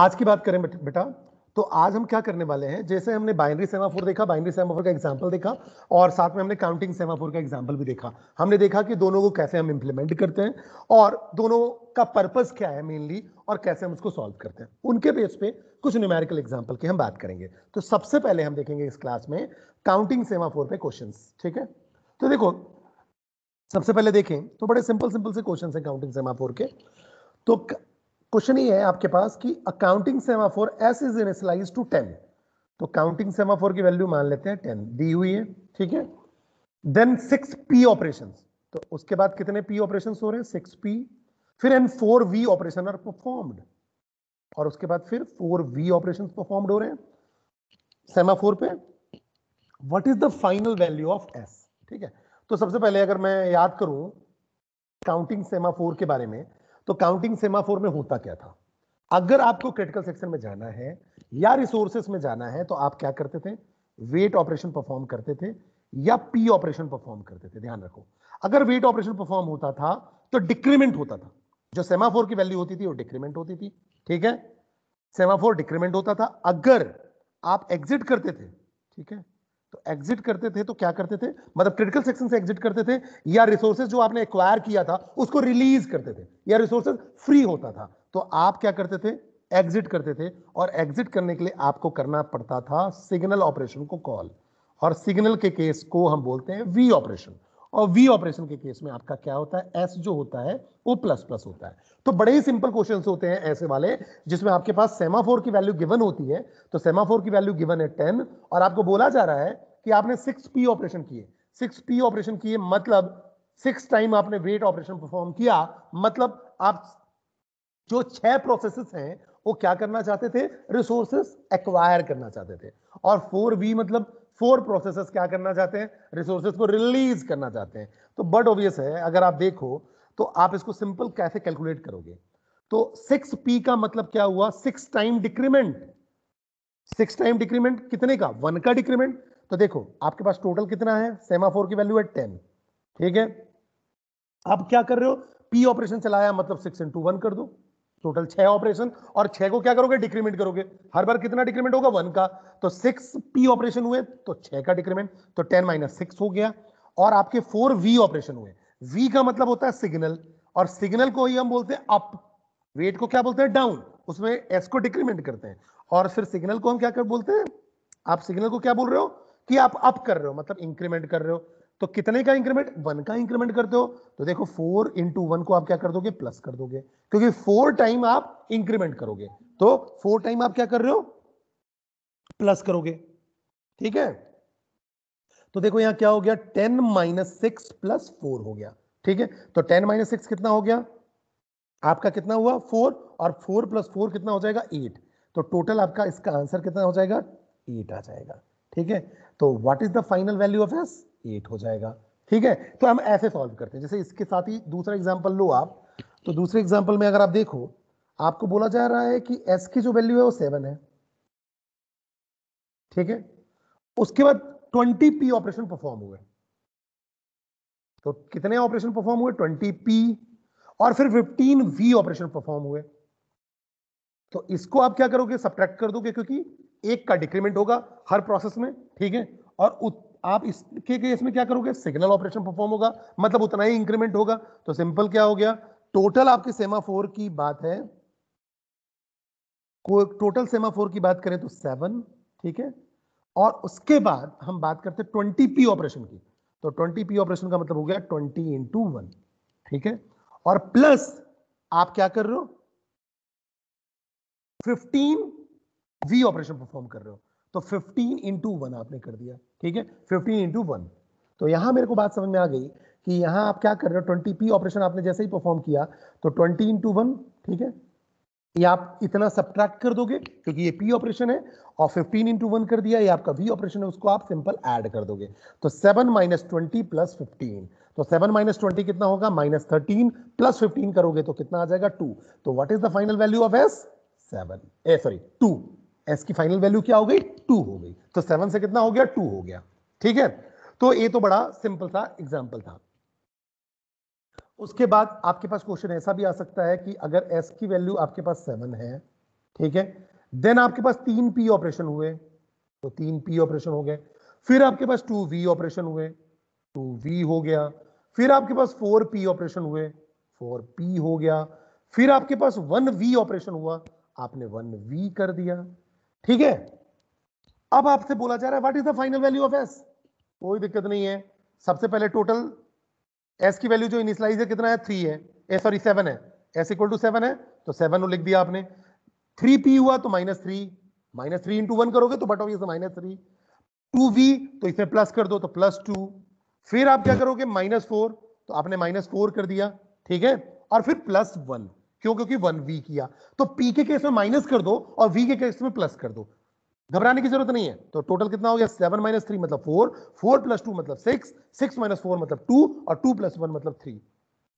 आज की बात करें बेटा तो आज हम क्या करने वाले हैं जैसे हमने बाइनरी सेमाफोर देखा बाइनरी सेमाफोर का एग्जाम्पल देखा और साथ में हमने काउंटिंग सेमाफोर का एग्जाम्पल भी देखा हमने देखा कि दोनों को कैसे हम इंप्लीमेंट करते हैं और दोनों का पर्पस क्या है मेनली और कैसे हम उसको सॉल्व करते हैं उनके बेस पे कुछ न्यूमेरिकल एग्जाम्पल की हम बात करेंगे तो सबसे पहले हम देखेंगे इस क्लास में काउंटिंग सेमाफोर पे क्वेश्चन ठीक है तो देखो सबसे पहले देखें तो बड़े सिंपल सिंपल से क्वेश्चन है काउंटिंग सेमाफोर के तो क्वेश्चन ये है आपके पास कि a counting semaphore S is initialise to ten तो काउंटिंग सेमाफोर की वैल्यू मान लेते हैं टेन दी हुई है ठीक है देन सिक्स पी ऑपरेशन तो उसके बाद कितने पी ऑपरेशन हो रहे हैं सिक्स पी फिर and four V operation are performed और उसके बाद फिर फोर वी ऑपरेशन परफॉर्म्ड हो रहे हैं सेमाफोर पे what is the final value of S ठीक है तो सबसे पहले अगर मैं याद करूं काउंटिंग सेमाफोर के बारे में तो काउंटिंग सेमाफोर में होता क्या था अगर आपको क्रिटिकल सेक्शन में जाना है या रिसोर्सेस में जाना है तो आप क्या करते थे वेट ऑपरेशन परफॉर्म करते थे या पी ऑपरेशन परफॉर्म करते थे ध्यान रखो अगर वेट ऑपरेशन परफॉर्म होता था तो डिक्रीमेंट होता था जो सेमाफोर की वैल्यू होती थी वो डिक्रीमेंट होती थी ठीक है सेमाफोर डिक्रीमेंट होता था अगर आप एग्जिट करते थे ठीक है तो एग्जिट करते थे तो क्या करते थे मतलब क्रिटिकल सेक्शन से एग्जिट करते थे या रिसोर्सेज जो आपने एक्वायर किया था उसको रिलीज करते थे या रिसोर्सेज फ्री होता था तो आप क्या करते थे एग्जिट करते थे और एग्जिट करने के लिए आपको करना पड़ता था सिग्नल ऑपरेशन को कॉल और सिग्नल के केस को हम बोलते हैं वी ऑपरेशन और वी ऑपरेशन के केस में आपका क्या होता है एस जो होता है वो प्लस प्लस होता है तो बड़े ही सिंपल क्वेश्चन होते हैं ऐसे वाले जिसमें आपके पास सेमाफोर की वैल्यू गिवन होती है तो सेमाफोर की वैल्यू गिवन है टेन और आपको बोला जा रहा है कि आपने सिक्स पी ऑपरेशन किए सिक्स पी ऑपरेशन किए मतलब सिक्स टाइम आपने वेट ऑपरेशन परफॉर्म किया मतलब आप जो छह प्रोसेस हैं वो क्या करना चाहते थे रिसोर्सेस एक्वायर करना चाहते थे और फोर वी मतलब फोर प्रोसेसेस क्या करना चाहते हैं रिसोर्सेज को रिलीज करना चाहते हैं तो बट ऑब्वियस है अगर आप देखो तो आप इसको सिंपल कैसे कैलकुलेट करोगे तो सिक्स पी का मतलब क्या हुआ six time decrement six time decrement कितने का वन का डिक्रीमेंट तो देखो आपके पास टोटल कितना है सेमाफोर की वैल्यू है टेन ठीक है आप क्या कर रहे हो पी ऑपरेशन चलाया मतलब सिक्स इंटू वन कर दो टोटल छह ऑपरेशन और छह को क्या करोगे डिक्रीमेंट करोगे हर बार कितना डिक्रीमेंट होगा वन का तो सिक्स पी ऑपरेशन हुए तो छह का डिक्रीमेंट तो टेन माइनस सिक्स हो गया और आपके फोर वी ऑपरेशन हुए वी का मतलब होता है सिग्नल और सिग्नल को ही हम बोलते हैं अप वेट को क्या बोलते हैं डाउन उसमें एस को डिक्रीमेंट करते हैं और फिर सिग्नल को हम क्या कर बोलते हैं आप सिग्नल को क्या बोल रहे हो कि आप अप कर रहे हो मतलब इंक्रीमेंट कर रहे हो तो कितने का इंक्रीमेंट वन का इंक्रीमेंट करते हो तो देखो फोर इंटू वन को आप क्या कर दोगे प्लस कर दोगे क्योंकि फोर टाइम आप इंक्रीमेंट करोगे तो फोर टाइम आप क्या कर रहे हो प्लस करोगे ठीक है तो देखो यहां क्या हो गया ten minus six plus four हो गया ठीक है तो टेन माइनस सिक्स कितना हो गया आपका कितना हुआ फोर और फोर प्लस फोर कितना हो जाएगा एट तो टोटल आपका इसका आंसर कितना हो जाएगा एट आ जाएगा ठीक है तो what is the final value of S eight हो जाएगा ठीक है तो हम ऐसे सॉल्व करते हैं जैसे इसके साथ ही दूसरा एग्जाम्पल लो आप तो दूसरे एग्जाम्पल में अगर आप देखो आपको बोला जा रहा है कि एस की जो वैल्यू है वो सेवन है ठीक है उसके बाद ट्वेंटी पी ऑपरेशन परफॉर्म हुए तो कितने ऑपरेशन परफॉर्म हुए ट्वेंटी पी और फिर फिफ्टीन वी ऑपरेशन परफॉर्म हुए तो इसको आप क्या करोगे सब्ट्रैक्ट कर दोगे क्योंकि एक का डिक्रीमेंट होगा हर प्रोसेस में ठीक है और आप इसके केस में क्या करोगे सिग्नल ऑपरेशन परफॉर्म होगा मतलब उतना ही इंक्रीमेंट होगा तो सिंपल क्या हो गया टोटल आपके सेमाफोर की बात है टोटल सेमाफोर की बात करें तो सेवन ठीक है और उसके बाद हम बात करते ट्वेंटी पी ऑपरेशन की तो ट्वेंटी पी ऑपरेशन का मतलब हो गया ट्वेंटी इंटू वन ठीक है और प्लस आप क्या कर रहे हो फिफ्टीन वी ऑपरेशन परफॉर्म कर रहे हो तो 15 इंटू वन आपने कर दिया ठीक है 15 इंटू वन तो यहाँ मेरे को बात समझ में आ गई कि यहाँ आप क्या कर रहे हो ट्वेंटी पी ऑपरेशन आपने जैसे ही परफॉर्म किया तो ट्वेंटी इंटू वन ठीक है ये आप इतना सब्ट्रैक्ट कर दोगे क्योंकि ये पी ऑपरेशन है और 15 इंटू वन कर दिया ये आपका वी ऑपरेशन है उसको आप सिंपल ऐड कर दोगे तो 7 माइनस ट्वेंटी प्लस फिफ्टीन तो 7 माइनस ट्वेंटी कितना होगा माइनस थर्टीन प्लस फिफ्टीन करोगे तो कितना आ जाएगा टू तो what is the final value of S seven a sorry two S की फाइनल वैल्यू क्या हो गई टू हो गई तो सेवन से कितना हो गया टू हो गया ठीक है तो ये तो बड़ा सिंपल सा एग्जाम्पल था उसके बाद आपके पास क्वेश्चन ऐसा भी आ सकता है कि अगर एस की वैल्यू आपके पास सेवन है ठीक है देन आपके पास तीन पी ऑपरेशन हुए तो तीन पी ऑपरेशन हो गए फिर आपके पास टू वी ऑपरेशन हुए टू वी हो गया फिर आपके पास फोर पी ऑपरेशन हुए फोर पी हो गया फिर आपके पास वन वी ऑपरेशन हुआ आपने वन वी कर दिया ठीक है अब आपसे बोला जा रहा है what is the final value of S कोई दिक्कत नहीं है सबसे पहले टोटल एस की वैल्यू जो इनिशलाइज है कितना है थ्री है सॉरी सेवन है एस इक्वल टू सेवन है तो सेवन लिख दिया आपने थ्री पी हुआ तो minus three minus three into one करोगे तो but of minus three two V तो इसमें प्लस कर दो तो प्लस टू फिर आप क्या करोगे माइनस फोर तो आपने माइनस फोर कर दिया ठीक है और फिर प्लस वन क्यों क्योंकि वन वी किया तो पी के केस में माइनस कर दो और वी के केस में प्लस कर दो घबराने की जरूरत नहीं है तो टोटल कितना हो गया सेवन माइनस थ्री मतलब फोर फोर प्लस टू मतलब सिक्स सिक्स माइनस फोर मतलब टू और टू प्लस वन मतलब थ्री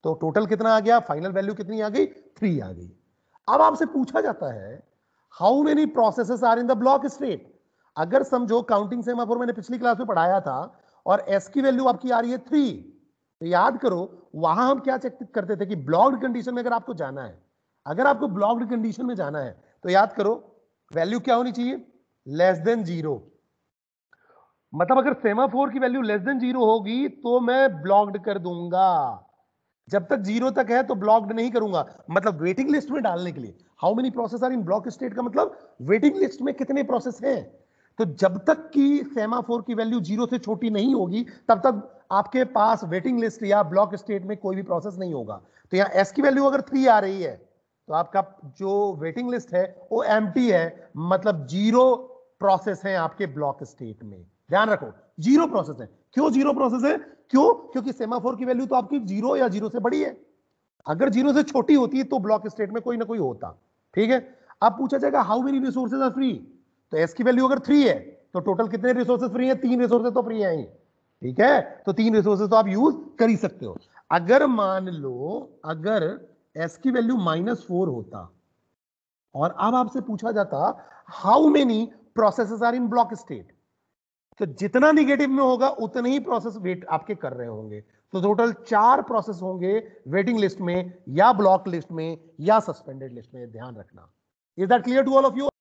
तो टोटल कितना आ गया फाइनल वैल्यू कितनी आ गई थ्री आ गई अब आपसे पूछा जाता है how many processes are in the block state अगर समझो काउंटिंग सेमाफोर मैंने पिछली क्लास में पढ़ाया था और एस की वैल्यू आपकी आ रही है थ्री तो याद करो वहां हम क्या चेक करते थे कि ब्लॉक्ड कंडीशन में अगर आपको जाना है अगर आपको ब्लॉक्ड कंडीशन में जाना है तो याद करो वैल्यू क्या होनी चाहिए लेस देन जीरो मतलब अगर सेमा फोर की वैल्यू लेस देन जीरो होगी तो मैं ब्लॉक्ड कर दूंगा जब तक जीरो तक है तो ब्लॉक्ड नहीं करूंगा मतलब वेटिंग लिस्ट में डालने के लिए how many process are in block state का मतलब वेटिंग लिस्ट में कितने प्रोसेस हैं तो जब तक कि सेमाफोर की वैल्यू जीरो से छोटी नहीं होगी तब तक आपके पास वेटिंग लिस्ट या ब्लॉक स्टेट में कोई भी प्रोसेस नहीं होगा तो यहाँ एस की वैल्यू अगर थ्री आ रही है तो आपका जो वेटिंग लिस्ट है वो एम है मतलब जीरो प्रोसेस है आपके ब्लॉक स्टेट में ध्यान रखो जीरो प्रोसेस है क्यों जीरो प्रोसेस है क्यों क्योंकि सेमाफोर की वैल्यू तो आपकी जीरो या जीरो से बड़ी है अगर जीरो से छोटी होती है तो ब्लॉक स्टेट में कोई ना कोई होता ठीक है अब पूछा जाएगा how many resources are free तो एस की वैल्यू अगर थ्री है तो टोटल कितने रिसोर्सेज फ्री है तीन रिसोर्सेज तो फ्री है ठीक है तो तीन रिसोर्सेज तो आप यूज कर ही सकते हो अगर मान लो अगर एस की वैल्यू माइनस फोर होता और अब आपसे पूछा जाता how many processes are in block state तो जितना निगेटिव में होगा उतने ही प्रोसेस वेट आपके कर रहे होंगे तो टोटल चार प्रोसेस होंगे वेटिंग लिस्ट में या ब्लॉक लिस्ट में या सस्पेंडेड लिस्ट में ध्यान रखना is that clear to all of you